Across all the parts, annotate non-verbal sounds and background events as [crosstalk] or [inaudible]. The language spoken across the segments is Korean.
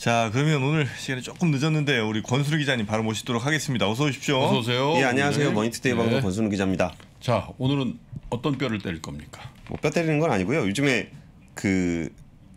자 그러면 오늘 시간이 조금 늦었는데 우리 권순우 기자님 바로 모시도록 하겠습니다. 어서 오십시오. 어서 오세요. 예 안녕하세요. 네. 머니투데이 방송 네. 권순우 기자입니다. 자 오늘은 어떤 뼈를 때릴 겁니까? 뭐뼈 때리는 건 아니고요. 요즘에 그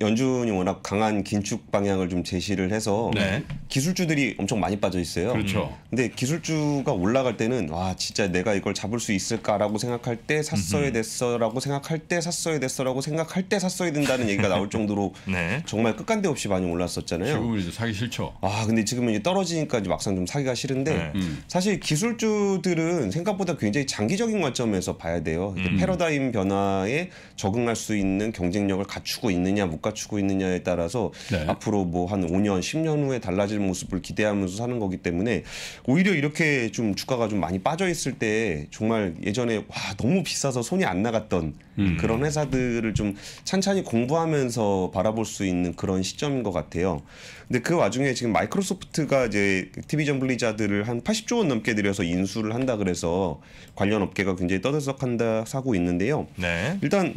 연준이 워낙 강한 긴축 방향을 좀 제시를 해서 네. 기술주들이 엄청 많이 빠져 있어요. 그렇죠. 근데 기술주가 올라갈 때는 와 진짜 내가 이걸 잡을 수 있을까라고 생각할 때 샀어야 됐어라고 생각할 때 샀어야 됐어라고 생각할 때 샀어야 된다는 얘기가 나올 정도로 [laughs] 네. 정말 끝간데 없이 많이 올랐었잖아요. 지금은 사기 싫죠. 아 근데 지금은 이제 떨어지니까 이제 막상 좀 사기가 싫은데 네. 음. 사실 기술주들은 생각보다 굉장히 장기적인 관점에서 봐야 돼요. 음. 패러다임 변화에 적응할 수 있는 경쟁력을 갖추고 있느냐 못 갖. 맞추고 있느냐에 따라서 네. 앞으로 뭐 한 5년, 10년 후에 달라질 모습을 기대하면서 사는 거기 때문에 오히려 이렇게 좀 주가가 좀 많이 빠져 있을 때 정말 예전에 와 너무 비싸서 손이 안 나갔던 음. 그런 회사들을 좀 찬찬히 공부하면서 바라볼 수 있는 그런 시점인 것 같아요. 근데 그 와중에 지금 마이크로소프트가 이제 티비전 블리자드를 한 80조 원 넘게 들여서 인수를 한다 그래서 관련 업계가 굉장히 떠들썩한다 사고 있는데요. 네. 일단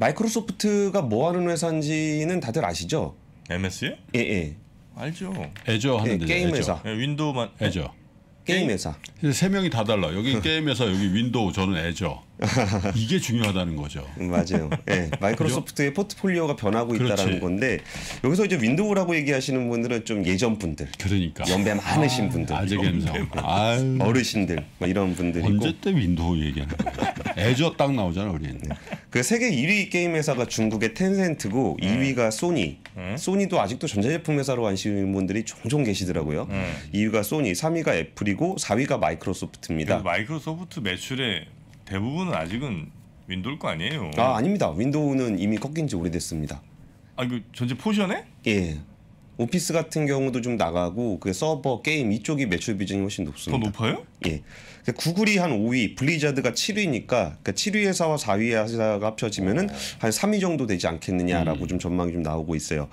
마이크로소프트가 뭐 하는 회사인지는 다들 아시죠? MS요? E? 예, 예. 알죠. 애저 하는 예, 게임 회사. 예, 윈도우만 애저. 게임 회사. 세 명이 다 달라. 여기 게임 회사, 여기 윈도우, 저는 애저. [laughs] 이게 중요하다는 거죠. 음, 맞아요. 네, [laughs] 마이크로소프트의 포트폴리오가 변하고 있다는 건데 여기서 이제 윈도우라고 얘기하시는 분들은 좀 예전 분들, 그러니까 연배 많으신 아, 분들, 아, 어르신들 뭐 이런 분들이고 언제 때 윈도우 얘기하는 거예요? 애저 딱 나오잖아 우리 네. 그 세계 1위 게임 회사가 중국의 텐센트고 음. 2위가 소니. 음. 소니도 아직도 전자제품 회사로 안시는 분들이 종종 계시더라고요. 음. 2위가 소니, 3위가 애플이고 4위가 마이크로소프트입니다. 마이크로소프트 매출에 대부분은 아직은 윈도우일거 아니에요. 아 아닙니다. 윈도우는 이미 꺾인 지 오래됐습니다. 아 이거 전체 포션에? 예. 오피스 같은 경우도 좀 나가고 그 서버 게임 이쪽이 매출 비중이 훨씬 높습니다. 더 높아요? 예. 그러니까 구글이 한 5위, 블리자드가 7위니까 그러니까 7위 회사와 4위 회사가 합쳐지면은 어. 한 3위 정도 되지 않겠느냐라고 음. 좀 전망이 좀 나오고 있어요.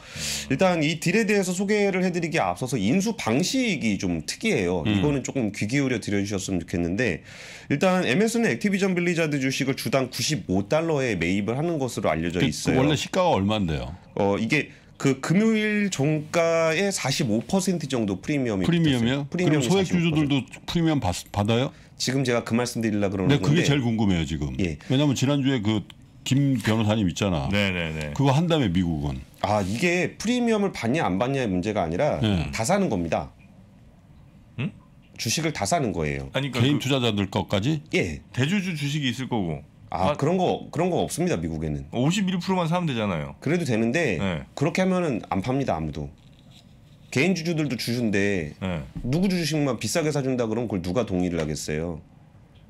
일단 이 딜에 대해서 소개를 해드리기 앞서서 인수 방식이 좀 특이해요. 음. 이거는 조금 귀 기울여 드려주셨으면 좋겠는데 일단 MS는 액티비전 블리자드 주식을 주당 95달러에 매입을 하는 것으로 알려져 그 있어요. 그, 그 원래 시가가 얼마인데요? 어 이게 그 금요일 종가의 45% 정도 프리미엄이 프리미엄이요? 프리미엄 소액 주주들도 프리미엄 받, 받아요? 지금 제가 그 말씀드리려 고 그러는 네, 데 그게 제일 궁금해요 지금. 예. 왜냐하면 지난주에 그 김 변호사님 있잖아. 네네네. 네, 네. 그거 한 다음에 미국은. 아 이게 프리미엄을 받냐 안 받냐의 문제가 아니라 네. 다 사는 겁니다. 음? 주식을 다 사는 거예요. 그러니까 개인 그, 투자자들 것까지? 예. 대주주 주식이 있을 거고 아, 아, 그런 거 그런 거 없습니다 미국에는. 51%만 사면 되잖아요. 그래도 되는데 네. 그렇게 하면은 안 팝니다 아무도. 개인 주주들도 주주인데 네. 누구 주식만 주 비싸게 사준다 그럼 그걸 누가 동의를 하겠어요.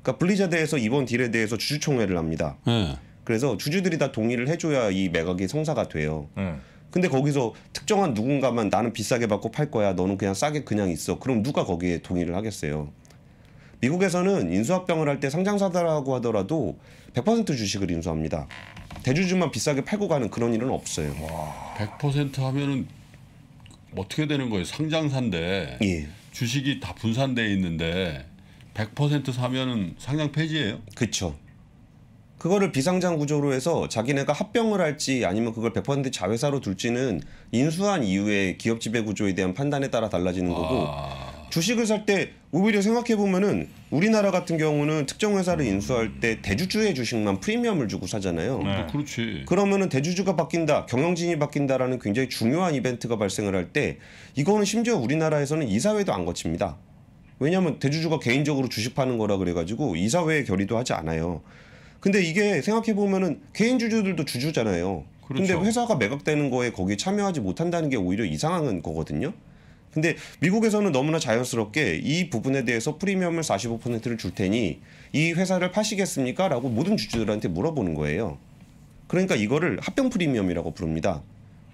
그러니까 블리자드에서 이번 딜에 대해서 주주총회를 합니다. 네. 그래서 주주들이 다 동의를 해줘야 이 매각이 성사가 돼요. 네. 근데 거기서 특정한 누군가만 나는 비싸게 받고 팔 거야. 너는 그냥 싸게 그냥 있어. 그럼 누가 거기에 동의를 하겠어요. 미국에서는 인수합병을 할 때 상장사다라고 하더라도 100% 주식을 인수합니다. 대주주만 비싸게 팔고 가는 그런 일은 없어요. 와, 100% 하면은 어떻게 되는 거예요? 상장사인데 예. 주식이 다 분산돼 있는데 100% 사면은 상장 폐지예요? 그렇죠. 그거를 비상장 구조로 해서 자기네가 합병을 할지 아니면 그걸 100% 자회사로 둘지는 인수한 이후에 기업 지배 구조에 대한 판단에 따라 달라지는 아. 거고 아. 주식을 살 때 오히려 생각해 보면은 우리나라 같은 경우는 특정 회사를 인수할 때 대주주의 주식만 프리미엄을 주고 사잖아요. 네. 네 그렇지. 그러면은 대주주가 바뀐다, 경영진이 바뀐다라는 굉장히 중요한 이벤트가 발생을 할 때 이거는 심지어 우리나라에서는 이사회도 안 거칩니다. 왜냐하면 대주주가 개인적으로 주식 파는 거라 그래가지고 이사회에 결의도 하지 않아요. 근데 이게 생각해 보면은 개인 주주들도 주주잖아요. 그렇죠. 데 회사가 매각되는 거에 거기 에 참여하지 못한다는 게 오히려 이상한 거거든요. 근데 미국에서는 너무나 자연스럽게 이 부분에 대해서 프리미엄을 45%를 줄 테니 이 회사를 파시겠습니까? 라고 모든 주주들한테 물어보는 거예요. 그러니까 이거를 합병 프리미엄이라고 부릅니다.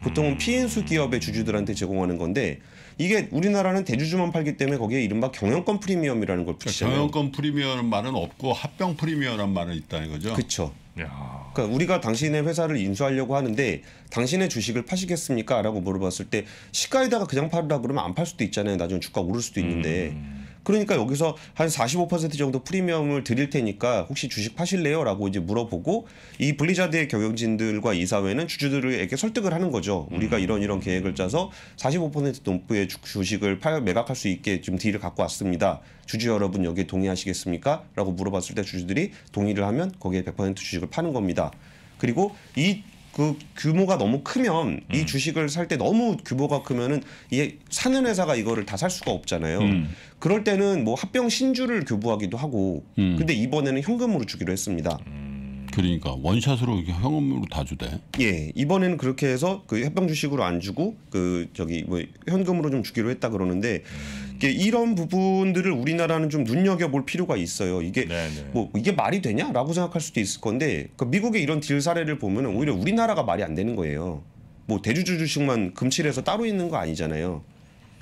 보통은 음. 피인수 기업의 주주들한테 제공하는 건데 이게 우리나라는 대주주만 팔기 때문에 거기에 이른바 경영권 프리미엄이라는 걸 그러니까 붙이잖아요. 그러니까 경영권 프리미엄 말은 없고 합병 프리미엄란 말은 있다는 거죠. 그렇죠. 그러니까 우리가 당신의 회사를 인수하려고 하는데 당신의 주식을 파시겠습니까? 라고 물어봤을 때 시가에다가 그냥 팔으라 그러면 안 팔 수도 있잖아요. 나중에 주가 오를 수도 있는데 음. 그러니까 여기서 한 45% 정도 프리미엄을 드릴 테니까 혹시 주식 파실래요? 라고 이제 물어보고 이 블리자드의 경영진들과 이사회는 주주들에게 설득을 하는 거죠. 우리가 음. 이런 이런 계획을 짜서 45% 넘부의 주식을 파, 매각할 수 있게 지금 딜을 갖고 왔습니다. 주주 여러분 여기에 동의하시겠습니까? 라고 물어봤을 때 주주들이 동의를 하면 거기에 100% 주식을 파는 겁니다. 그리고 이그 규모가 너무 크면 이 음. 주식을 살 때 너무 규모가 크면은 이게 사는 회사가 이거를 다 살 수가 없잖아요. 음. 그럴 때는 뭐 합병 신주를 교부하기도 하고 음. 근데 이번에는 현금으로 주기로 했습니다. 음. 그러니까 원샷으로 이게 현금으로 다 주대. 예, 이번에는 그렇게 해서 그 합병 주식으로 안 주고 그 저기 뭐 현금으로 좀 주기로 했다 그러는데 음. 예, 이런 부분들을 우리나라는 좀 눈여겨 볼 필요가 있어요. 이게 네네. 네. 뭐 이게 말이 되냐라고 생각할 수도 있을 건데 그 미국의 이런 딜 사례를 보면 오히려 우리나라가 말이 안 되는 거예요. 뭐 대주주 주식만 금칠해서 따로 있는 거 아니잖아요.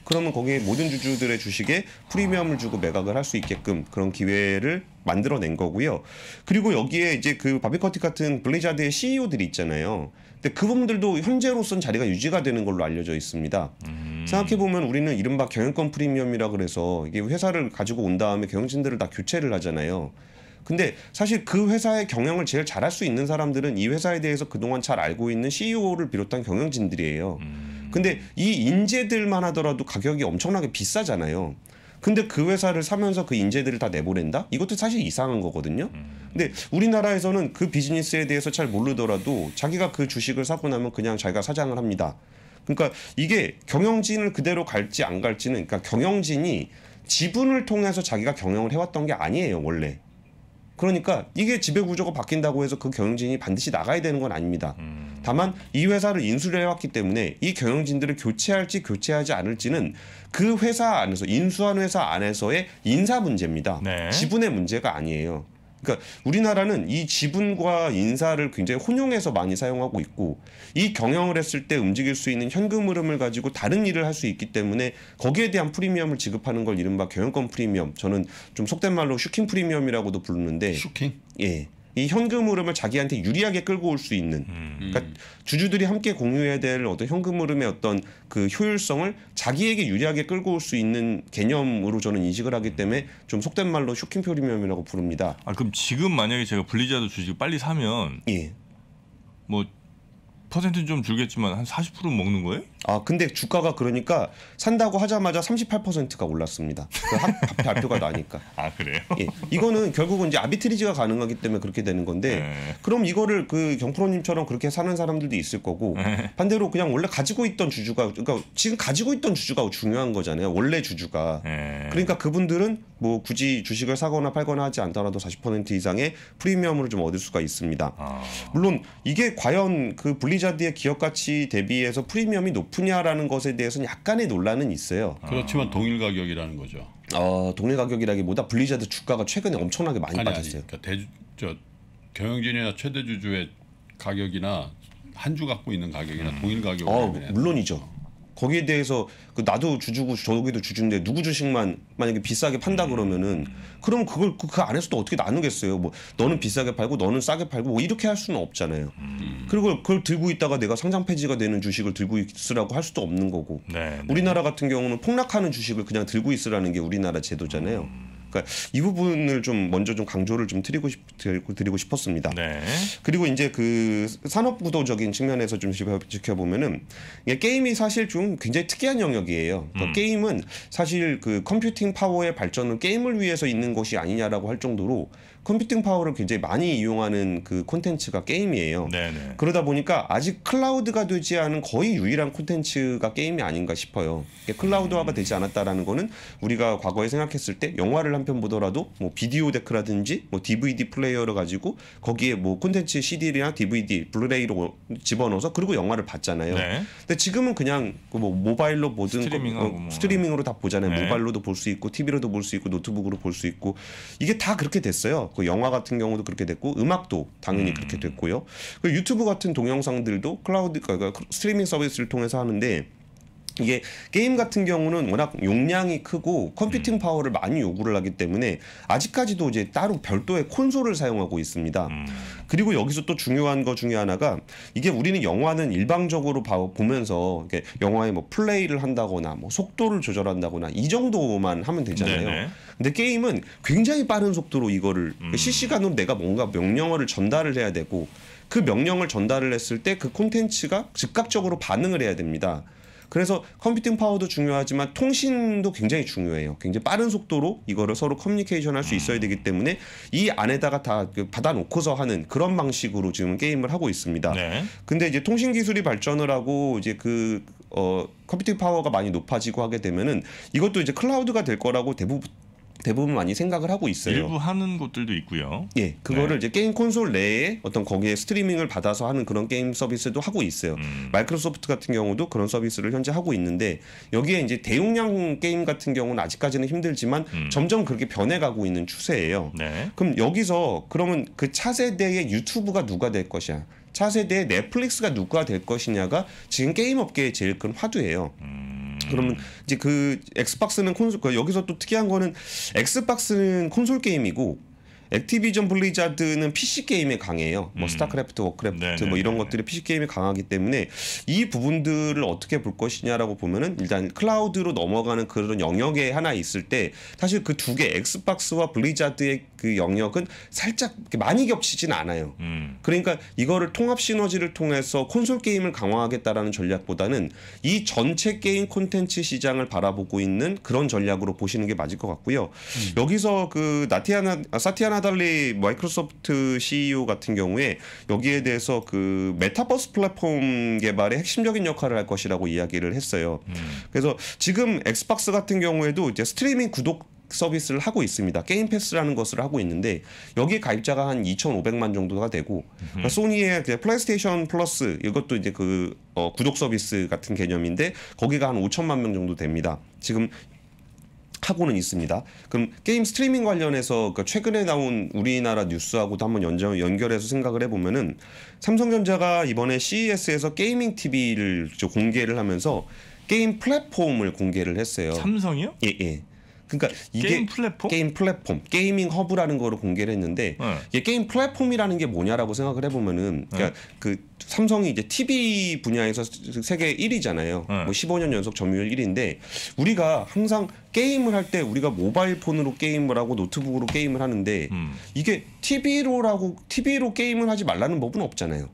그러면 거기에 모든 주주들의 주식에 프리미엄을 주고 매각을 할 수 있게끔 그런 기회를 만들어낸 거고요. 그리고 여기에 이제 그바비커티 같은 블리자드의 CEO들이 있잖아요. 근데 그분들도 현재로선 자리가 유지가 되는 걸로 알려져 있습니다. 음. 생각해 보면 우리는 이른바 경영권 프리미엄이라 그래서 이게 회사를 가지고 온 다음에 경영진들을 다 교체를 하잖아요. 근데 사실 그 회사의 경영을 제일 잘할 수 있는 사람들은 이 회사에 대해서 그동안 잘 알고 있는 CEO를 비롯한 경영진들이에요. 음. 근데 이 인재들만 하더라도 가격이 엄청나게 비싸잖아요. 근데 그 회사를 사면서 그 인재들을 다 내보낸다? 이것도 사실 이상한 거거든요. 음. 근데 우리나라에서는 그 비즈니스에 대해서 잘 모르더라도 자기가 그 주식을 사고 나면 그냥 자기가 사장을 합니다. 그러니까 이게 경영진을 그대로 갈지 안 갈지는 그러니까 경영진이 지분을 통해서 자기가 경영을 해왔던 게 아니에요 원래 그러니까 이게 지배 구조가 바뀐다고 해서 그 경영진이 반드시 나가야 되는 건 아닙니다. 음. 다만 이 회사를 인수를 해왔기 때문에 이 경영진들을 교체할지 교체하지 않을지는 그 회사 안에서 인수한 회사 안에서의 인사 문제입니다. 네. 지분의 문제가 아니에요. 그러니까 우리나라는 이 지분과 인사를 굉장히 혼용해서 많이 사용하고 있고 이 경영을 했을 때 움직일 수 있는 현금 흐름을 가지고 다른 일을 할 수 있기 때문에 거기에 대한 프리미엄을 지급하는 걸 이른바 경영권 프리미엄 저는 좀 속된 말로 슈킹 프리미엄이라고도 부르는데 슈킹? 예. 이 현금 흐름을 자기한테 유리하게 끌고 올 수 있는 음. 그러니까 주주들이 함께 공유해야 될 어떤 현금 흐름의 어떤 그 효율성을 자기에게 유리하게 끌고 올 수 있는 개념으로 저는 인식을 하기 때문에 좀 속된 말로 쇼킹 표리미엄이라고 부릅니다. 아 그럼 지금 만약에 제가 블리자드 주식 빨리 사면 예. 뭐 퍼센트는 좀 줄겠지만 한 40% 먹는 거예요? 아 근데 주가가 그러니까 산다고 하자마자 38%가 올랐습니다. 그 합, 발표가 나니까. [laughs] 아 그래요? 예, 이거는 결국은 이제 아비트리지가 가능하기 때문에 그렇게 되는 건데 네. 그럼 이거를 그 경프로님처럼 그렇게 사는 사람들도 있을 거고 네. 반대로 그냥 원래 가지고 있던 주주가 그러니까 지금 가지고 있던 주주가 중요한 거잖아요. 원래 주주가 네. 그러니까 그분들은 뭐 굳이 주식을 사거나 팔거나 하지 않더라도 40% 이상의 프리미엄을 좀 얻을 수가 있습니다. 아. 물론 이게 과연 그 분리자 블리자드의 기업 가치 대비해서 프리미엄이 높으냐라는 것에 대해서는 약간의 논란은 있어요. 그렇지만 동일 가격이라는 거죠. 어, 동일 가격이라기보다 블리자드 주가가 최근에 엄청나게 많이 아니, 빠졌어요. 아니, 그러니까 대주, 저 경영진이나 최대 주주의 가격이나 한 주 갖고 있는 가격이나 음. 동일 가격. 어, 물론이죠. 거기에 대해서 그 나도 주주고 저기도 주주인데 누구 주식만 만약에 비싸게 판다 음. 그러면은 그럼 그걸 그, 그 안에서 또 어떻게 나누겠어요? 뭐 너는 비싸게 팔고 너는 싸게 팔고 뭐 이렇게 할 수는 없잖아요. 음. 그리고 그걸 들고 있다가 내가 상장 폐지가 되는 주식을 들고 있으라고 할 수도 없는 거고. 네, 네. 우리나라 같은 경우는 폭락하는 주식을 그냥 들고 있으라는 게 우리나라 제도잖아요. 음. 그러니까 이 부분을 좀 먼저 좀 강조를 좀 드리고 싶 드리고 싶었습니다. 네. 그리고 이제 그 산업 구도적인 측면에서 좀 지켜보면은 게임이 사실 좀 굉장히 특이한 영역이에요. 그러니까 음. 게임은 사실 그 컴퓨팅 파워의 발전은 게임을 위해서 있는 것이 아니냐라고 할 정도로 컴퓨팅 파워를 굉장히 많이 이용하는 그 콘텐츠가 게임이에요. 네네. 네. 그러다 보니까 아직 클라우드가 되지 않은 거의 유일한 콘텐츠가 게임이 아닌가 싶어요. 클라우드화가 되지 않았다라는 거는 우리가 과거에 생각했을 때 영화를 한 편 보더라도 뭐 비디오 데크라든지 뭐 DVD 플레이어를 가지고 거기에 뭐 콘텐츠 CD나 DVD, 블루레이로 집어넣어서 그리고 영화를 봤잖아요. 네. 근데 지금은 그냥 그 뭐 모바일로 모든 스트리밍하고 거, 어, 뭐. 스트리밍으로 다 보잖아요. 네. 모바일로도 볼 수 있고 TV로도 볼 수 있고 노트북으로 볼 수 있고 이게 다 그렇게 됐어요. 됐고 영화 같은 경우도 그렇게 됐고 음악도 당연히 음. 그렇게 됐고요. 그리고 유튜브 같은 동영상들도 클라우드 그러니까 스트리밍 서비스를 통해서 하는데 이게 게임 같은 경우는 워낙 용량이 크고 컴퓨팅 음. 파워를 많이 요구를 하기 때문에 아직까지도 이제 따로 별도의 콘솔을 사용하고 있습니다. 음. 그리고 여기서 또 중요한 거 중에 하나가 이게 우리는 영화는 일방적으로 보면서 영화의 뭐 플레이를 한다거나 뭐 속도를 조절한다거나 이 정도만 하면 되잖아요. 네네. 근데 게임은 굉장히 빠른 속도로 이거를 음. 그러니까 실시간으로 내가 뭔가 명령어를 전달을 해야 되고 그 명령을 전달을 했을 때 그 콘텐츠가 즉각적으로 반응을 해야 됩니다. 그래서 컴퓨팅 파워도 중요하지만 통신도 굉장히 중요해요. 굉장히 빠른 속도로 이거를 서로 커뮤니케이션 할수 음. 있어야 되기 때문에 이 안에다가 다 그 받아놓고서 하는 그런 방식으로 지금 게임을 하고 있습니다. 네. 근데 이제 통신 기술이 발전을 하고 이제 그 어, 컴퓨팅 파워가 많이 높아지고 하게 되면은 이것도 이제 클라우드가 될 거라고 대부분 대부분 많이 생각을 하고 있어요. 일부 하는 곳들도 있고요. 예, 그거를 네. 이제 게임 콘솔 내에 어떤 거기에 스트리밍을 받아서 하는 그런 게임 서비스도 하고 있어요. 음. 마이크로소프트 같은 경우도 그런 서비스를 현재 하고 있는데 여기에 이제 대용량 게임 같은 경우는 아직까지는 힘들지만 음. 점점 그렇게 변해가고 있는 추세예요. 네. 그럼 여기서 그러면 그 차세대의 유튜브가 누가 될 것이야? 차세대의 넷플릭스가 누가 될 것이냐가 지금 게임 업계의 제일 큰 화두예요. 음. 그러면 음. 이제 그 엑스박스는 콘솔 그 여기서 또 특이한 거는 엑스박스는 콘솔 게임이고 액티비전 블리자드는 PC 게임에 강해요. 뭐 음. 스타크래프트, 워크래프트 네네, 네, 뭐 이런 네, 것들이 네. PC 게임에 강하기 때문에 이 부분들을 어떻게 볼 것이냐라고 보면은 일단 클라우드로 넘어가는 그런 영역에 하나 있을 때 사실 그 두 개 엑스박스와 블리자드의 그 영역은 살짝 많이 겹치진 않아요. 음. 그러니까 이거를 통합 시너지를 통해서 콘솔 게임을 강화하겠다라는 전략보다는 이 전체 게임 콘텐츠 시장을 바라보고 있는 그런 전략으로 보시는 게 맞을 것 같고요. 음. 여기서 그 나티아나 아, 사티아나 달리 마이크로소프트 CEO 같은 경우에 여기에 대해서 그 메타버스 플랫폼 개발의 핵심적인 역할을 할 것이라고 이야기를 했어요. 음. 그래서 지금 엑스박스 같은 경우에도 이제 스트리밍 구독 서비스를 하고 있습니다. 게임 패스라는 것을 하고 있는데 여기에 가입자가 한 2,500만 정도가 되고 그러니까 소니의 플레이스테이션 플러스 이것도 이제 그 어, 구독 서비스 같은 개념인데 거기가 한 5천만 명 정도 됩니다. 지금 하고는 있습니다. 그럼 게임 스트리밍 관련해서 그 최근에 나온 우리나라 뉴스하고도 한번 연장, 연결해서 생각을 해보면은 삼성전자가 이번에 CES에서 게이밍 TV를 공개를 하면서 게임 플랫폼을 공개를 했어요. 삼성이요? 예, 예. 그러니까 이게 게임 플랫폼, 게임 플랫폼, 게이밍 허브라는 거로 공개를 했는데 네. 이게 게임 플랫폼이라는 게 뭐냐라고 생각을 해보면은 네. 그러니까 네. 그 삼성이 이제 TV 분야에서 세계 1위잖아요. 네. 뭐 15년 연속 점유율 1위인데 우리가 항상 게임을 할 때 우리가 모바일 폰으로 게임을 하고 노트북으로 게임을 하는데 음. 이게 TV로라고 TV로 게임을 하지 말라는 법은 없잖아요.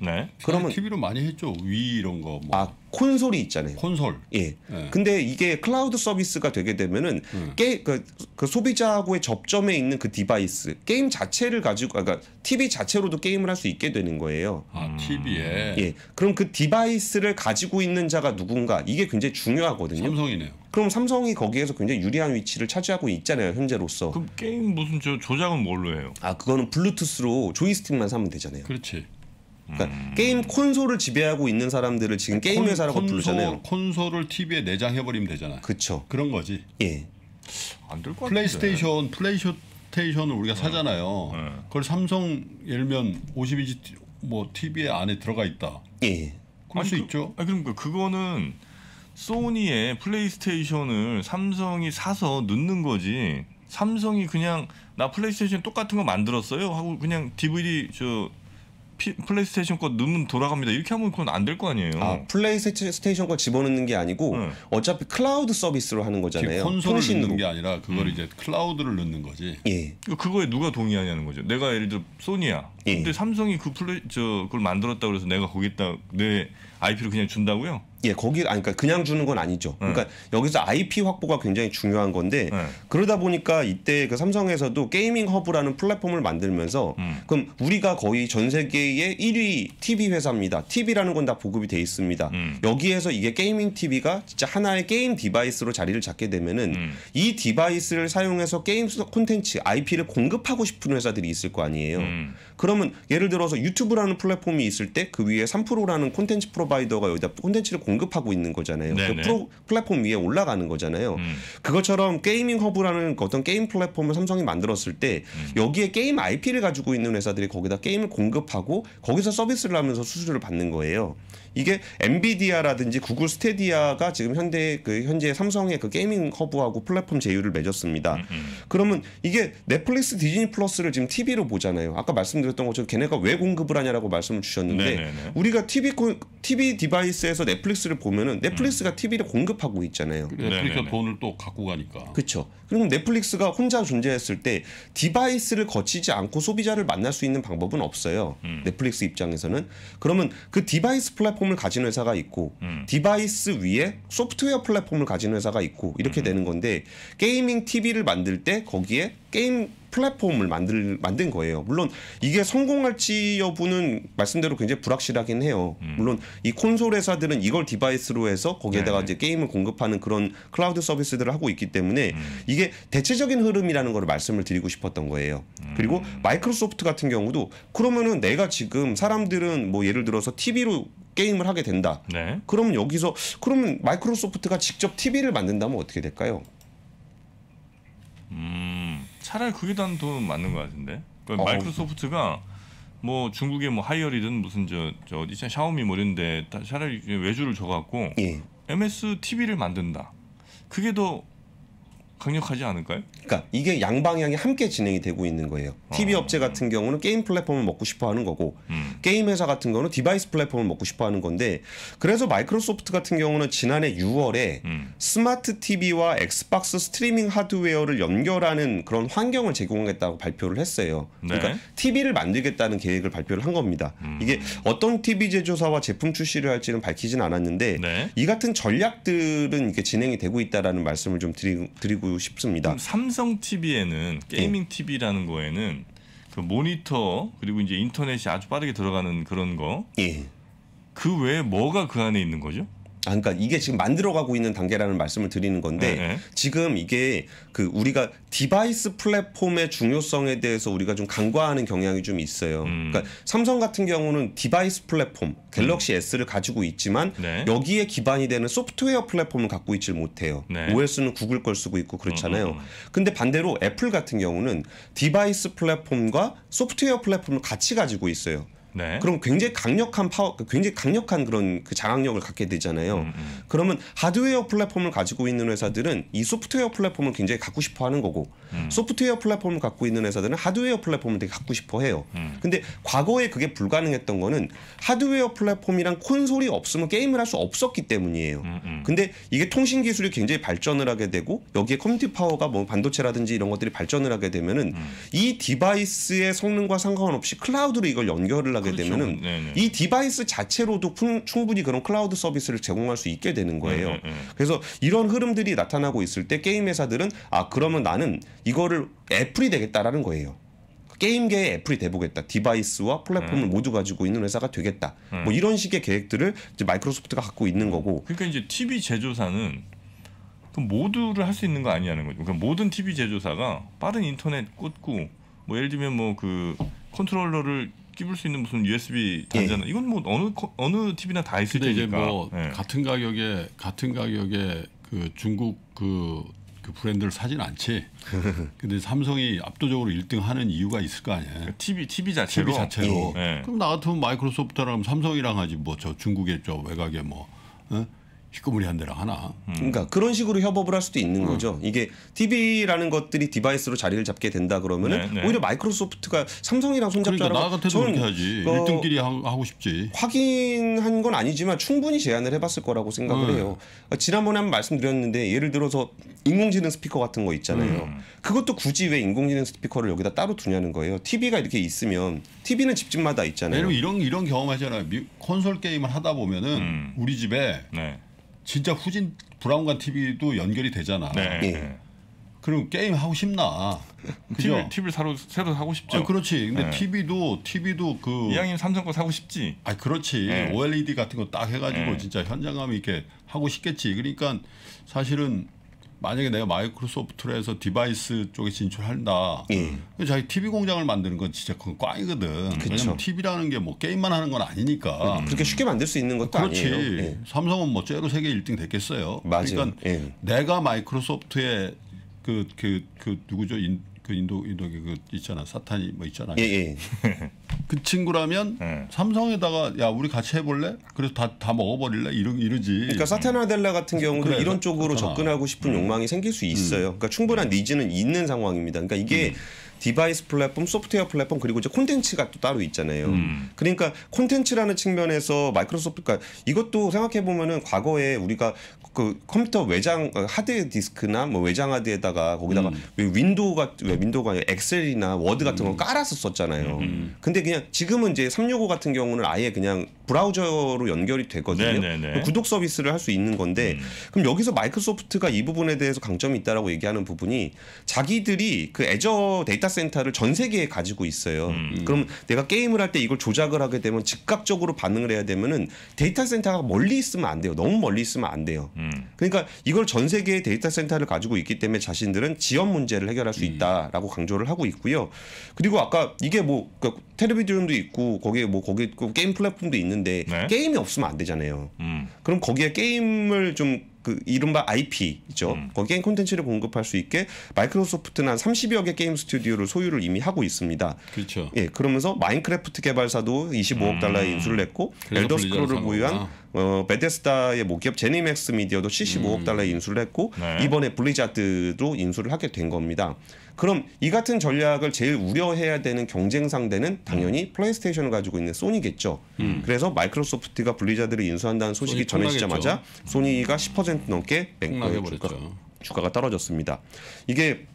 네. 그러면 TV로 많이 했죠. 위 이런 거. 뭐. 아 콘솔이 있잖아요. 콘솔. 예. 네. 근데 이게 클라우드 서비스가 되게 되면은 네. 게그 그 소비자하고의 접점에 있는 그 디바이스 게임 자체를 가지고 아까 그러니까 TV 자체로도 게임을 할 수 있게 되는 거예요. 아 TV에. 음. 예. 그럼 그 디바이스를 가지고 있는 자가 누군가 이게 굉장히 중요하거든요. 삼성이네요. 그럼 삼성이 거기에서 굉장히 유리한 위치를 차지하고 있잖아요 현재로서. 그럼 게임 무슨 저 조작은 뭘로 해요? 아 그거는 블루투스로 조이스틱만 사면 되잖아요. 그렇지. 그러니까 음. 게임 콘솔을 지배하고 있는 사람들을 지금 게임 콘, 회사라고 콘솔, 부르잖아요. 콘솔을 TV에 내장해 버리면 되잖아. 그렇죠. 그런 거지. 예. 안될것같 플레이스테이션 플레이스테이션을 우리가 네. 사잖아요. 네. 그걸 삼성 예면 52인치 뭐 t v 안에 들어가 있다. 예. 그럴 수 그, 있죠. 아 그러니까 그거는 소니의 플레이스테이션을 삼성이 사서 넣는 거지. 삼성이 그냥 나 플레이스테이션 똑같은 거 만들었어요 하고 그냥 DVD 저 피, 플레이스테이션 거 넣으면 돌아갑니다. 이렇게 하면 그건 안 될 거 아니에요. 아, 플레이스테이션 거 집어넣는 게 아니고 네. 어차피 클라우드 서비스로 하는 거잖아요. 콘솔을 통신으로. 넣는 게 아니라 그걸 음. 이제 클라우드를 넣는 거지. 예. 그거에 누가 동의하냐는 거죠. 내가 예를 들어 소니야. 예. 근데 삼성이 그 플레이 저 그걸 만들었다 그래서 내가 거기다 내 IP를 그냥 준다고요? 예, 거기 아니 그러니까 그냥 주는 건 아니죠. 음. 그러니까 여기서 IP 확보가 굉장히 중요한 건데 음. 그러다 보니까 이때 그 삼성에서도 게이밍 허브라는 플랫폼을 만들면서 음. 그럼 우리가 거의 전 세계의 1위 TV 회사입니다. TV라는 건 다 보급이 돼 있습니다. 음. 여기에서 이게 게이밍 TV가 진짜 하나의 게임 디바이스로 자리를 잡게 되면은 음. 이 디바이스를 사용해서 게임 콘텐츠 IP를 공급하고 싶은 회사들이 있을 거 아니에요. 그러면 예를 들어서 유튜브라는 플랫폼이 있을 때 그 위에 3프로라는 콘텐츠 프로바이더가 여기다 콘텐츠를 공 공급하고 있는 거잖아요. 네네. 그 프로, 플랫폼 위에 올라가는 거잖아요. 음. 그것처럼 게이밍 허브라는 그 어떤 게임 플랫폼을 삼성이 만들었을 때 음. 여기에 게임 IP를 가지고 있는 회사들이 거기다 게임을 공급하고 거기서 서비스를 하면서 수수료를 받는 거예요. 이게 엔비디아라든지 구글 스테디아가 지금 현대 그 현재 삼성의 그 게이밍 허브하고 플랫폼 제휴를 맺었습니다. 음음. 음. 그러면 이게 넷플릭스 디즈니 플러스를 지금 TV로 보잖아요. 아까 말씀드렸던 것처럼 걔네가 왜 공급을 하냐라고 말씀을 주셨는데 네네네. 네, 네. 우리가 TV TV 디바이스에서 넷플릭스를 보면은 넷플릭스가 음. TV를 공급하고 있잖아요. 네, 넷플릭스 돈을 또 갖고 가니까. 그렇죠. 그리고 넷플릭스가 혼자 존재했을 때 디바이스를 거치지 않고 소비자를 만날 수 있는 방법은 없어요. 음. 넷플릭스 입장에서는 그러면 그 디바이스 플랫폼을 가진 회사가 있고 음. 디바이스 위에 소프트웨어 플랫폼을 가진 회사가 있고 이렇게 음. 되는 건데 게이밍 TV를 만들 때 거기에 게임 플랫폼을 만들 만든 거예요. 물론 이게 성공할지 여부는 말씀대로 굉장히 불확실하긴 해요. 음. 물론 이 콘솔 회사들은 이걸 디바이스로 해서 거기에다가 네 이제 게임을 공급하는 그런 클라우드 서비스들을 하고 있기 때문에 음. 이게 대체적인 흐름이라는 걸 말씀을 드리고 싶었던 거예요. 음. 그리고 마이크로소프트 같은 경우도 그러면은 내가 지금 사람들은 뭐 예를 들어서 TV로 게임을 하게 된다. 네. 그면 여기서 그러면 마이크로소프트가 직접 TV를 만든다면 어떻게 될까요? 음. 차라리 그게 난더 맞는 것 같은데. 그러니까 어. 마이크로소프트가 뭐 중국의 뭐 하이얼이든 무슨 저 저 어디지 샤오미 뭐 이런데 차라리 외주를 줘갖고 예. MS TV를 만든다. 그게 더 강력하지 않을까요? 그러니까 이게 양방향이 함께 진행이 되고 있는 거예요. TV 아. 업체 같은 경우는 게임 플랫폼을 먹고 싶어 하는 거고 음. 게임 회사 같은 경우는 디바이스 플랫폼을 먹고 싶어 하는 건데 그래서 마이크로소프트 같은 경우는 지난해 6월에 음. 스마트 TV와 엑스박스 스트리밍 하드웨어를 연결하는 그런 환경을 제공하겠다고 발표를 했어요. 네. 그러니까 TV를 만들겠다는 계획을 발표를 한 겁니다. 음. 이게 어떤 TV 제조사와 제품 출시를 할지는 밝히진 않았는데 네. 이 같은 전략들은 이게 진행이 되고 있다라는 말씀을 좀 드리, 드리고 드리고 싶습니다. 삼성 TV에는 네. 게이밍 TV라는 거에는 그 모니터 그리고 이제 인터넷이 아주 빠르게 들어가는 그런 거. 예. 그 외에 뭐가 그 안에 있는 거죠? 아, 그러니까 이게 지금 만들어가고 있는 단계라는 말씀을 드리는 건데 네, 네. 지금 이게 그 우리가 디바이스 플랫폼의 중요성에 대해서 우리가 좀 간과하는 경향이 좀 있어요. 음. 그러니까 삼성 같은 경우는 디바이스 플랫폼 갤럭시 음. S를 가지고 있지만 네. 여기에 기반이 되는 소프트웨어 플랫폼을 갖고 있질 못해요. 네. OS는 구글 걸 쓰고 있고 그렇잖아요. 음, 음, 음. 근데 반대로 애플 같은 경우는 디바이스 플랫폼과 소프트웨어 플랫폼을 같이 가지고 있어요. 네. 그럼 굉장히 강력한 파워, 굉장히 강력한 그런 그 장악력을 갖게 되잖아요. 음, 음. 그러면 하드웨어 플랫폼을 가지고 있는 회사들은 이 소프트웨어 플랫폼을 굉장히 갖고 싶어 하는 거고 음. 소프트웨어 플랫폼을 갖고 있는 회사들은 하드웨어 플랫폼을 되게 갖고 싶어 해요. 음. 근데 과거에 그게 불가능했던 거는 하드웨어 플랫폼이랑 콘솔이 없으면 게임을 할 수 없었기 때문이에요. 음, 음, 근데 이게 통신 기술이 굉장히 발전을 하게 되고 여기에 컴퓨터 파워가 뭐 반도체라든지 이런 것들이 발전을 하게 되면은 음. 이 디바이스의 성능과 상관없이 클라우드로 이걸 연결을 하게 그렇죠. 되면은 네네. 네. 이 디바이스 자체로도 충분히 그런 클라우드 서비스를 제공할 수 있게 되는 거예요. 네네. 네, 네. 그래서 이런 흐름들이 나타나고 있을 때 게임 회사들은 아 그러면 나는 이거를 애플이 되겠다라는 거예요. 게임계의 애플이 돼보겠다. 디바이스와 플랫폼을 음. 모두 가지고 있는 회사가 되겠다. 음. 뭐 이런 식의 계획들을 이제 마이크로소프트가 갖고 있는 거고. 그러니까 이제 TV 제조사는 그 모두를 할 수 있는 거 아니냐는 거죠. 그러니까 모든 TV 제조사가 빠른 인터넷 꽂고 뭐 예를 들면 뭐 그 컨트롤러를 끼울 수 있는 무슨 USB 단자는 예. 이건 뭐 어느 어느 TV나 다 있을 테니까. 뭐 예. 같은 가격에 같은 가격에 그 중국 그그 브랜드를 사진 않지. [laughs] 근데 삼성이 압도적으로 1등 하는 이유가 있을 거 아니야. 그러니까 TV, TV 자체로. TV 자체로. 예. 그럼 나 같으면 마이크로소프트랑 삼성이랑 하지 뭐 저 중국의 저 외곽에 뭐. 어? 희끄물이 한 대랑 하나. 음. 그러니까 그런 식으로 협업을 할 수도 있는 음. 거죠. 이게 TV라는 것들이 디바이스로 자리를 잡게 된다 그러면은 네, 네. 오히려 마이크로소프트가 삼성이랑 손잡자라고 그러니까 나 같아도 그렇게 하지. 어, 1등끼리 그 하고 싶지. 확인한 건 아니지만 충분히 제안을 해봤을 거라고 생각을 음. 해요. 그러니까 지난번에 한번 말씀드렸는데 예를 들어서 인공지능 스피커 같은 거 있잖아요. 음. 그것도 굳이 왜 인공지능 스피커를 여기다 따로 두냐는 거예요. TV가 이렇게 있으면 TV는 집집마다 있잖아요. 예를 이런 이런 경험하잖아요. 콘솔 게임을 하다 보면은 음. 우리 집에 네. 진짜 후진 브라운관 TV도 연결이 되잖아. 네. 네. 그럼 게임 하고 싶나? [laughs] 그죠? TV, 를 새로 새로 사고 싶죠. 아, 그렇지. 근데 네. TV도 TV도 그 이왕이면 삼성 거 사고 싶지. 아, 그렇지. 네. OLED 같은 거 딱 해가지고 네. 진짜 현장감 있게 하고 싶겠지. 그러니까 사실은 만약에 내가 마이크로소프트를 해서 디바이스 쪽에 진출한다. 예. 자기 TV 공장을 만드는 건 진짜 그건 꽝이거든. 그쵸. 왜냐면 TV라는 게 뭐 게임만 하는 건 아니니까. 그러니까 그렇게 쉽게 만들 수 있는 것도 그렇지. 아니에요. 예. 삼성은 뭐제로 세계 1등 됐겠어요. 맞아요. 그러니까 예. 내가 마이크로소프트의 그, 그, 그 누구죠? 인, 그 인도 인도계 그 있잖아 사탄이 뭐 있잖아. 예, 예. [laughs] 그 친구라면 예. 삼성에다가 야 우리 같이 해볼래? 그래서 다 다 먹어버릴래? 이러 이러지. 그러니까 사타나델라 같은 경우도 그래, 이런 쪽으로 그렇아 접근하고 싶은 음. 욕망이 생길 수 있어요. 음. 그러니까 충분한 음. 니즈는 있는 상황입니다. 그러니까 이게 음. 디바이스 플랫폼, 소프트웨어 플랫폼 그리고 이제 콘텐츠가 또 따로 있잖아요. 음. 그러니까 콘텐츠라는 측면에서 마이크로소프트가 그러니까 이것도 생각해 보면은 과거에 우리가 그 컴퓨터 외장 어, 하드 디스크나 뭐 외장 하드에다가 거기다가 음. 윈도우가 왜 윈도우가 엑셀이나 워드 같은 거 음. 깔아서 썼잖아요. 음, 음. 근데 그냥 지금은 이제 365 같은 경우는 아예 그냥 브라우저로 연결이 되거든요. 네네네. 네, 네. 구독 서비스를 할 수 있는 건데 음. 그럼 여기서 마이크로소프트가 이 부분에 대해서 강점이 있다라고 얘기하는 부분이 자기들이 그 애저 데이터 센터를 전 세계에 가지고 있어요. 음, 그럼 내가 게임을 할 때 이걸 조작을 하게 되면 즉각적으로 반응을 해야 되면은 데이터 센터가 멀리 있으면 안 돼요. 너무 멀리 있으면 안 돼요. 음. 그러니까 이걸 전 세계의 데이터 센터를 가지고 있기 때문에 자신들은 지연 문제를 해결할 수 음. 있다라고 음. 강조를 하고 있고요. 그리고 아까 이게 뭐 그러니까 텔레비전도 있고 거기에 뭐 거기 그 게임 플랫폼도 있는데 네? 게임이 없으면 안 되잖아요. 음. 그럼 거기에 게임을 좀 그 이른바 IP죠. 음. 거기 게임 콘텐츠를 공급할 수 있게 마이크로소프트나한 30여 개 게임 스튜디오를 소유를 이미 하고 있습니다. 그렇죠. 예, 그러면서 마인크래프트 개발사도 25억 음. 달러의 인수를 했고 엘더 스크롤을 보유한 아. 어, 베데스다의 모기업 제니맥스 미디어도 75억 음. 달러에 인수를 했고 네. 이번에 블리자드도 인수를 하게 된 겁니다. 그럼 이 같은 전략을 제일 우려해야 되는 경쟁 상대는 당연히 음. 플레이스테이션을 가지고 있는 소니겠죠. 음. 그래서 마이크로소프트가 블리자드를 인수한다는 소식이 전해지자마자 소니가 10% 넘게 주가, 주가가 떨어졌습니다. 이게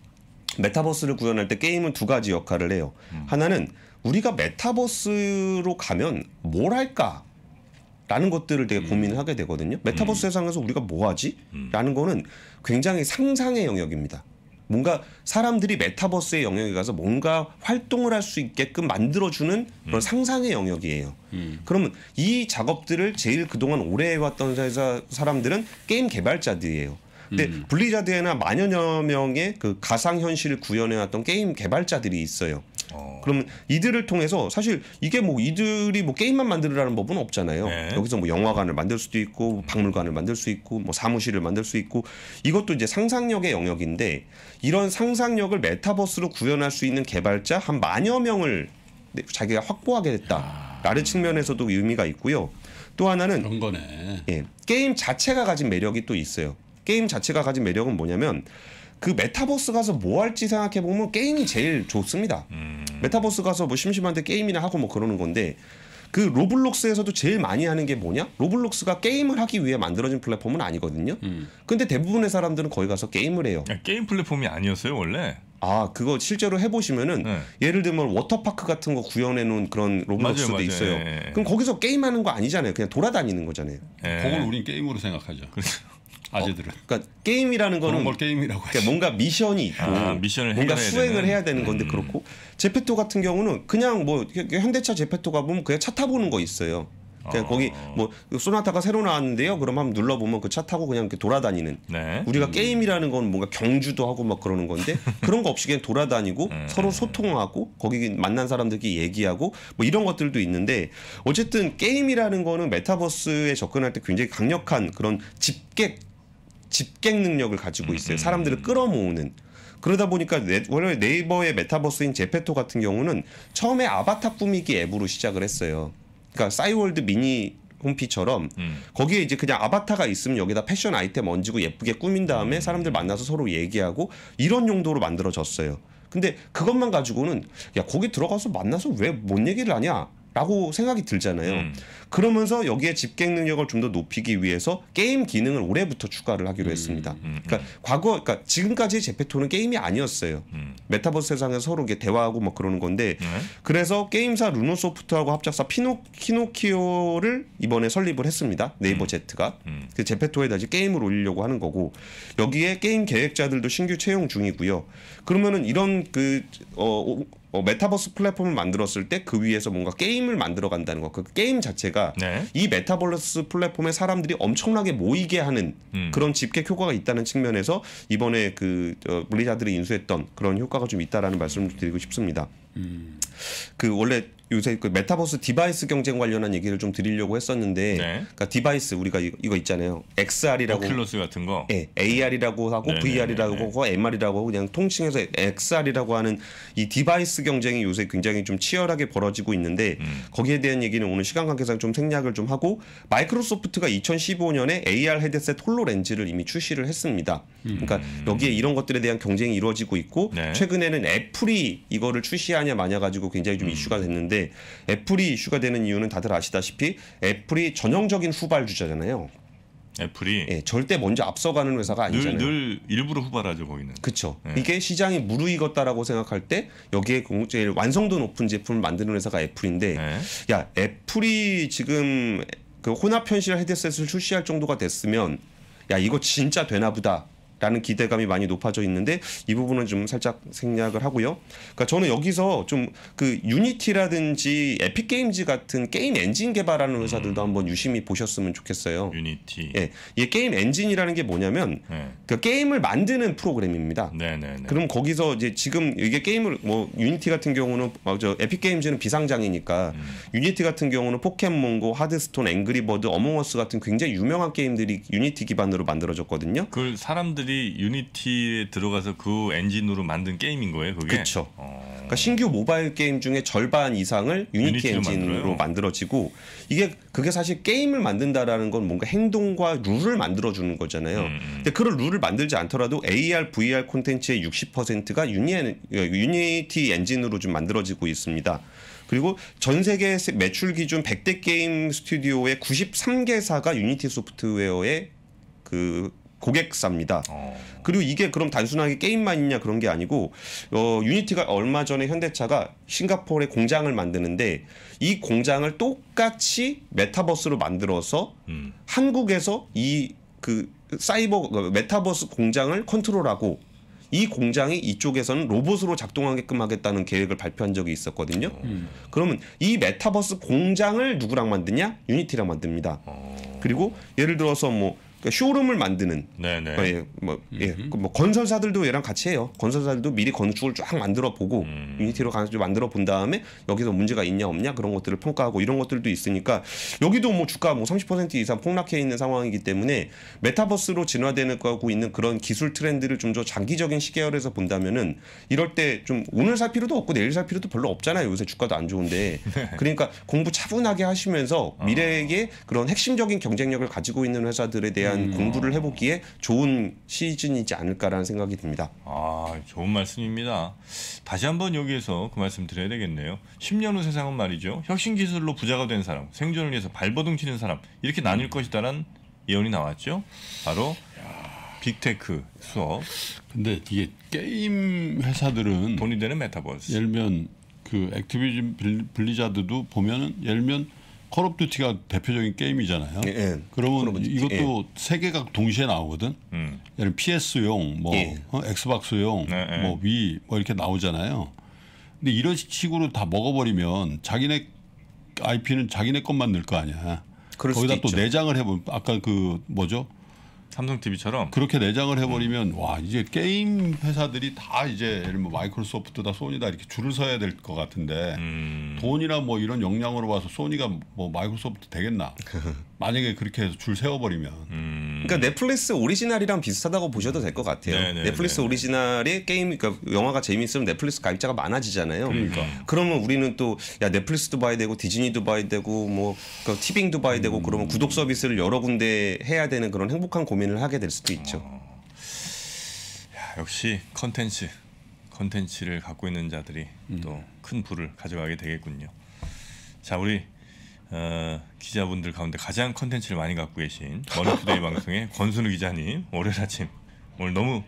메타버스를 구현할 때 게임은 두 가지 역할을 해요. 음. 하나는 우리가 메타버스로 가면 뭘 할까? 라는 것들을 되게 음. 고민을 하게 되거든요. 음. 메타버스 세상에서 우리가 뭐 하지? 음. 라는 거는 굉장히 상상의 영역입니다. 뭔가 사람들이 메타버스의 영역에 가서 뭔가 활동을 할 수 있게끔 만들어주는 그런 음. 상상의 영역이에요. 음. 그러면 이 작업들을 제일 그동안 오래 해왔던 회사 사람들은 게임 개발자들이에요. 근데 음. 블리자드에나 만여여 명의 그 가상현실을 구현해왔던 게임 개발자들이 있어요. 어. 그러면 이들을 통해서 사실 이게 뭐 이들이 뭐 게임만 만들으라는 법은 없잖아요. 네. 여기서 뭐 영화관을 만들 수도 있고 뭐 박물관을 만들 수 있고 뭐 사무실을 만들 수 있고 이것도 이제 상상력의 영역인데 이런 상상력을 메타버스로 구현할 수 있는 개발자 한 만여 명을 자기가 확보하게 됐다라는 아. 측면에서도 의미가 있고요. 또 하나는 그런 거네. 예, 게임 자체가 가진 매력이 또 있어요. 게임 자체가 가진 매력은 뭐냐면 그 메타버스 가서 뭐 할지 생각해 보면 게임이 제일 좋습니다. 음. 메타버스 가서 뭐 심심한데 게임이나 하고 뭐 그러는 건데 그 로블록스에서도 제일 많이 하는 게 뭐냐? 로블록스가 게임을 하기 위해 만들어진 플랫폼은 아니거든요. 음. 근데 대부분의 사람들은 거기 가서 게임을 해요. 야, 게임 플랫폼이 아니었어요 원래? 아 그거 실제로 해보시면은 네. 예를 들면 워터파크 같은 거 구현해 놓은 그런 로블록스도 맞아요, 맞아요. 있어요. 예, 예, 예. 그럼 거기서 게임하는 거 아니잖아요. 그냥 돌아다니는 거잖아요. 예. 그걸 우린 게임으로 생각하죠. 그렇죠. 아재들은. 어, 그러니까 게임이라는 거는 걸 게임이라고 그러니까 뭔가 미션이 있고 아, 미션을 뭔가 수행을 되는. 해야 되는 건데 음. 그렇고 제페토 같은 경우는 그냥 뭐 현대차 제페토 가보면 그냥 차 타보는 거 있어요. 그냥 어. 거기 뭐 소나타가 새로 나왔는데요. 그럼 한번 눌러보면 그 차 타고 그냥 이렇게 돌아다니는. 네. 우리가 음. 게임이라는 건 뭔가 경주도 하고 막 그러는 건데 [laughs] 그런 거 없이 그냥 돌아다니고 음. 서로 소통하고 거기 만난 사람들끼리 얘기하고 뭐 이런 것들도 있는데 어쨌든 게임이라는 거는 메타버스에 접근할 때 굉장히 강력한 그런 집객 집객 능력을 가지고 있어요. 음, 음, 사람들을 음. 끌어모으는. 그러다 보니까 네, 원래 네이버의 메타버스인 제페토 같은 경우는 처음에 아바타 꾸미기 앱으로 시작을 했어요. 그러니까 싸이월드 미니 홈피처럼 음. 거기에 이제 그냥 아바타가 있으면 여기다 패션 아이템 얹고 예쁘게 꾸민 다음에 음. 사람들 만나서 서로 얘기하고 이런 용도로 만들어졌어요. 근데 그것만 가지고는 야 거기 들어가서 만나서 왜 뭔 얘기를 하냐라고 생각이 들잖아요. 음. 그러면서 여기에 집객 능력을 좀 더 높이기 위해서 게임 기능을 올해부터 추가를 하기로 음, 했습니다. 음, 그러니까 음. 과거, 그러니까 지금까지 제페토는 게임이 아니었어요. 메타버스 세상에서 서로 이게 대화하고 막 그러는 건데 네. 그래서 게임사 루노소프트하고 합작사 피노 키노키오를 이번에 설립을 했습니다. 네이버 제트가 그 제페토에 다시 게임을 올리려고 하는 거고 여기에 게임 계획자들도 신규 채용 중이고요. 그러면은 이런 그 어, 어 메타버스 플랫폼을 만들었을 때 그 위에서 뭔가 게임을 만들어 간다는 거, 그 게임 자체가 보니까 네. 이 메타버스 플랫폼에 사람들이 엄청나게 모이게 하는 음. 그런 집객 효과가 있다는 측면에서 이번에 그 어, 블리자들이 인수했던 그런 효과가 좀 있다라는 말씀을 드리고 싶습니다. 음. 그 원래 요새 그 메타버스 디바이스 경쟁 관련한 얘기를 좀 드리려고 했었는데 네. 그러니까 디바이스 우리가 이- 이거 있잖아요. XR이라고 오큘러스 같은 거. 예, AR이라고 하고 네, 네 VR이라고 네, 네, 하고 MR이라고 하고 그냥 통칭해서 XR이라고 하는 이 디바이스 경쟁이 요새 굉장히 좀 치열하게 벌어지고 있는데 음. 거기에 대한 얘기는 오늘 시간 관계상 좀 생략을 좀 하고 마이크로소프트가 2015년에 AR 헤드셋 홀로 렌즈를 이미 출시를 했습니다. 그러니까 음. 여기에 이런 것들에 대한 경쟁이 이루어지고 있고 네. 최근에는 애플이 이거를 출시하냐 마냐 가지고 굉장히 좀 음. 이슈가 됐는데 있는데 애플이 이슈가 되는 이유는 다들 아시다시피 애플이 전형적인 후발주자잖아요. 애플이 예, 절대 먼저 앞서가는 회사가 아니잖아요. 늘, 늘 일부러 후발하죠 거기는. 그렇죠. 예. 이게 시장이 무르익었다라고 생각할 때 여기에 제일 완성도 높은 제품을 만드는 회사가 애플인데 예. 야 애플이 지금 그 혼합 현실 헤드셋을 출시할 정도가 됐으면 야 이거 진짜 되나보다 라는 기대감이 많이 높아져 있는데 이 부분은 좀 살짝 생략을 하고요. 그러니까 저는 여기서 좀 그 유니티라든지 에픽게임즈 같은 게임 엔진 개발하는 회사들도 음. 한번 유심히 보셨으면 좋겠어요. 유니티. 예. 이 게임 엔진이라는 게 뭐냐면 네. 그 게임을 만드는 프로그램입니다. 네, 네, 그럼 거기서 이제 지금 이게 게임을 뭐 유니티 같은 경우는 막저 어, 에픽게임즈는 비상장이니까 음. 유니티 같은 경우는 포켓몬고, 하드스톤, 앵그리버드, 어몽어스 같은 굉장히 유명한 게임들이 유니티 기반으로 만들어졌거든요. 그사람들 사람들이 유니티에 들어가서 그 엔진으로 만든 게임인 거예요, 그게? 그렇죠. 어... 그러니까 신규 모바일 게임 중에 절반 이상을 유니티 엔진으로 만들어요? 만들어지고 이게 그게 사실 게임을 만든다라는 건 뭔가 행동과 룰을 만들어 주는 거잖아요. 음, 음. 근데 그런 룰을 만들지 않더라도 AR, VR 콘텐츠의 60%가 유니, 유니티 엔진으로 좀 만들어지고 있습니다. 그리고 전 세계 매출 기준 100대 게임 스튜디오의 93개사가 유니티 소프트웨어에그 고객사입니다. 어. 그리고 이게 그럼 단순하게 게임만 있냐 그런 게 아니고 어, 유니티가 얼마 전에 현대차가 싱가포르에 공장을 만드는데 이 공장을 똑같이 메타버스로 만들어서 음. 한국에서 이 그 사이버 그 메타버스 공장을 컨트롤하고 이 공장이 이쪽에서는 로봇으로 작동하게끔 하겠다는 계획을 발표한 적이 있었거든요. 어. 음. 그러면 이 메타버스 공장을 누구랑 만드냐? 유니티랑 만듭니다. 어. 그리고 예를 들어서 뭐 그러니까 쇼룸을 만드는 네네. 네. 어, 예, 뭐, 예, 그 뭐 건설사들도 얘랑 같이 해요. 건설사들도 미리 건축을 쫙 만들어 보고 음. 유니티로 가서 만들어 본 다음에 여기서 문제가 있냐 없냐 그런 것들을 평가하고 이런 것들도 있으니까 여기도 뭐 주가 뭐 30% 이상 폭락해 있는 상황이기 때문에 메타버스로 진화되는 거고 있는 그런 기술 트렌드를 좀 더 장기적인 시계열에서 본다면은 이럴 때 좀 오늘 살 필요도 없고 내일 살 필요도 별로 없잖아요. 요새 주가도 안 좋은데 네. 그러니까 공부 차분하게 하시면서 미래의 에 어. 그런 핵심적인 경쟁력을 가지고 있는 회사들에 대한 대한 음. 공부를 해보기에 좋은 시즌이지 않을까라는 생각이 듭니다. 아 좋은 말씀입니다. 다시 한번 여기에서 그 말씀 드려야 되겠네요. 10년 후 세상은 말이죠. 혁신 기술로 부자가 된 사람, 생존을 위해서 발버둥 치는 사람 이렇게 나뉠 것이다란 예언이 나왔죠. 바로 빅테크 수업. 근데 이게 게임 회사들은 돈이 되는 메타버스. 예를 들면 그 액티비전 블리자드도 보면은 예를 들면 컬업 듀티가 대표적인 게임이잖아요. 예, 예. 그러면 이것도 예. 세 개가 동시에 나오거든. 음. 예를 PS용, 뭐 예. 어? 엑스박스용, 네, 예. 뭐 위, 뭐 이렇게 나오잖아요. 근데 이런 식으로 다 먹어버리면 자기네 IP는 자기네 것만 넣을 거 아니야. 거기다 또 있죠. 내장을 해보면 아까 그 뭐죠? 삼성 TV처럼 그렇게 내장을 해버리면 와 이제 게임 회사들이 다 이제 뭐 마이크로소프트다 소니다 이렇게 줄을 서야 될 것 같은데 음. 돈이나 뭐 이런 역량으로 봐서 소니가 뭐 마이크로소프트 되겠나 [laughs] 만약에 그렇게 해서 줄 세워버리면 음. 그러니까 넷플릭스 오리지널이랑 비슷하다고 보셔도 될 것 같아요 네네네. 네, 네, 넷플릭스 네. 오리지널이 게임 그러니까 영화가 재미있으면 넷플릭스 가입자가 많아지잖아요 그러니까. 음. 그러면 우리는 또야 넷플릭스도 봐야 되고 디즈니도 봐야 되고 뭐 그러니까 티빙도 봐야 되고 음. 그러면 구독 서비스를 여러 군데 해야 되는 그런 행복한 고민 고민을 하게 될 수도 있죠. 어... 야, 역시 컨텐츠 컨텐츠를 갖고 있는 자들이 음. 또큰 부를 가져가게 되겠군요. 자 우리 어, 기자분들 가운데 가장 컨텐츠를 많이 갖고 계신 머니투데이 방송의 [laughs] 권순우 기자님 월요일 아침 오늘 너무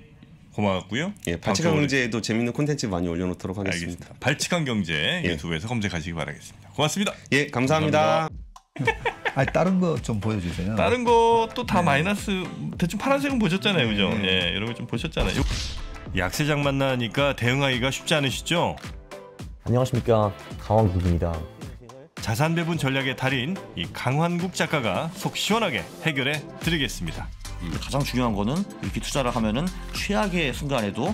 고마웠고요. 예, 발칙한 경제에도 재밌는 콘텐츠 많이 올려놓도록 하겠습니다. 알겠습니다. 발칙한 경제 예. 유튜브에서 검색하시기 바라겠습니다. 고맙습니다. 예, 감사합니다. 감사합니다. [laughs] 아니 다른 거 좀 보여주세요. 다른 것도 다 네. 마이너스 대충 파란색은 보셨잖아요, 그죠? 네. 예, 네. 네, 여러분 좀 보셨잖아요. 약세장 만나니까 대응하기가 쉽지 않으시죠? 안녕하십니까 강원국입니다. 자산 배분 전략의 달인 이 강환국 작가가 속 시원하게 해결해 드리겠습니다. 음, 가장 중요한 거는 이렇게 투자를 하면은 최악의 순간에도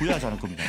후회하지 않을 겁니다.